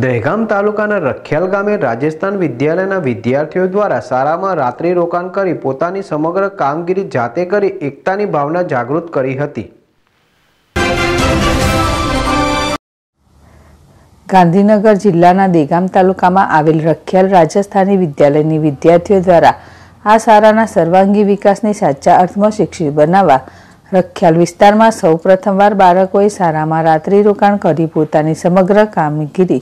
દહેગામ તાલુકાના રખિયાલ ગામે રાજસ્થાન વિદ્યાલયના વિદ્યાર્થીઓ દ્વારા શાળામાં રાત્રિ રોકાણ કરી પોતાની સમગ્ર કામગીરી જાતે કરી એકતાની ભાવના જાગૃત કરી હતી ગાંધીનગર જિલ્લાના દેગામ તાલુકામાં આવેલ રખિયાલ રાજસ્થાની વિદ્યાલયની વિદ્યાર્થીઓ દ્વારા આ શાળાના સર્વાંગી વિકાસને સાચા અર્થમાં શિક્ષિત બનાવવા રખિયાલ વિસ્તારમાં સૌ પ્રથમવાર બાળકોએ સારામાં રાત્રિ રોકાણ કરી પોતાની સમગ્ર કામગીરી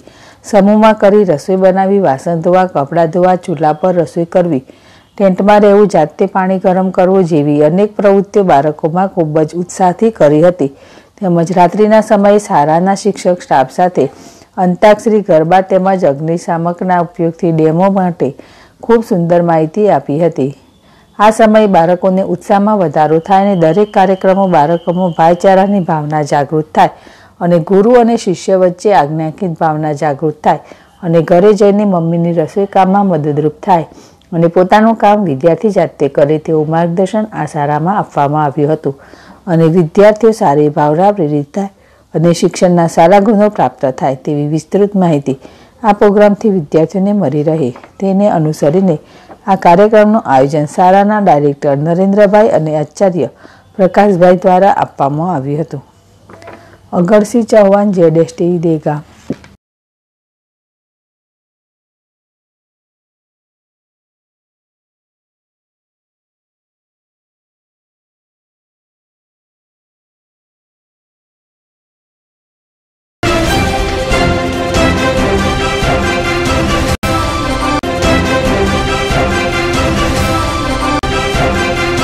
સમૂહમાં કરી રસોઈ બનાવી વાસણ ધોવા કપડાં ધોવા ચૂલા પર રસોઈ કરવી ટેન્ટમાં રહેવું જાતે પાણી ગરમ કરવું જેવી અનેક પ્રવૃત્તિઓ બાળકોમાં ખૂબ જ ઉત્સાહથી કરી હતી તેમજ રાત્રિના સમયે સારાના શિક્ષક સ્ટાફ સાથે અંતાક્ષરી ગરબા તેમજ અગ્નિશામકના ઉપયોગથી ડેમો માટે ખૂબ સુંદર માહિતી આપી હતી આ સમયે બાળકોને ઉત્સાહમાં વધારો થાય અને દરેક કાર્યક્રમો બાળકોમાં ભાઈચારાની ભાવના જાગૃત થાય અને ગુરુ અને શિષ્ય વચ્ચે આજ્ઞાકિત ભાવના જાગૃત થાય અને ઘરે જઈને મમ્મીની રસોઈ કામમાં મદદરૂપ થાય અને પોતાનું કામ વિદ્યાર્થી જાતે કરે તેવું માર્ગદર્શન આ શાળામાં આપવામાં આવ્યું હતું અને વિદ્યાર્થીઓ સારી ભાવના પ્રેરિત થાય અને શિક્ષણના સારા ગુણો પ્રાપ્ત થાય તેવી વિસ્તૃત માહિતી આ પ્રોગ્રામથી વિદ્યાર્થીઓને મળી રહે તેને અનુસરીને આ કાર્યક્રમનું આયોજન શાળાના ડાયરેક્ટર નરેન્દ્રભાઈ અને આચાર્ય પ્રકાશભાઈ દ્વારા આપવામાં આવ્યું હતું Agarsinh Chauhan Z S TV